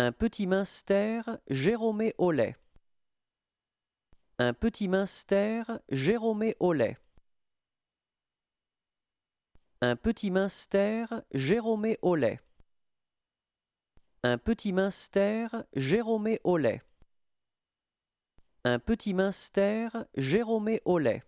Un petit minster, Jérôme Ollet. Un petit minster, Jérôme Ollet. Un petit minster, Jérôme Ollet. Un petit minster, Jérôme Ollet. Un petit minster, Jérôme Ollet.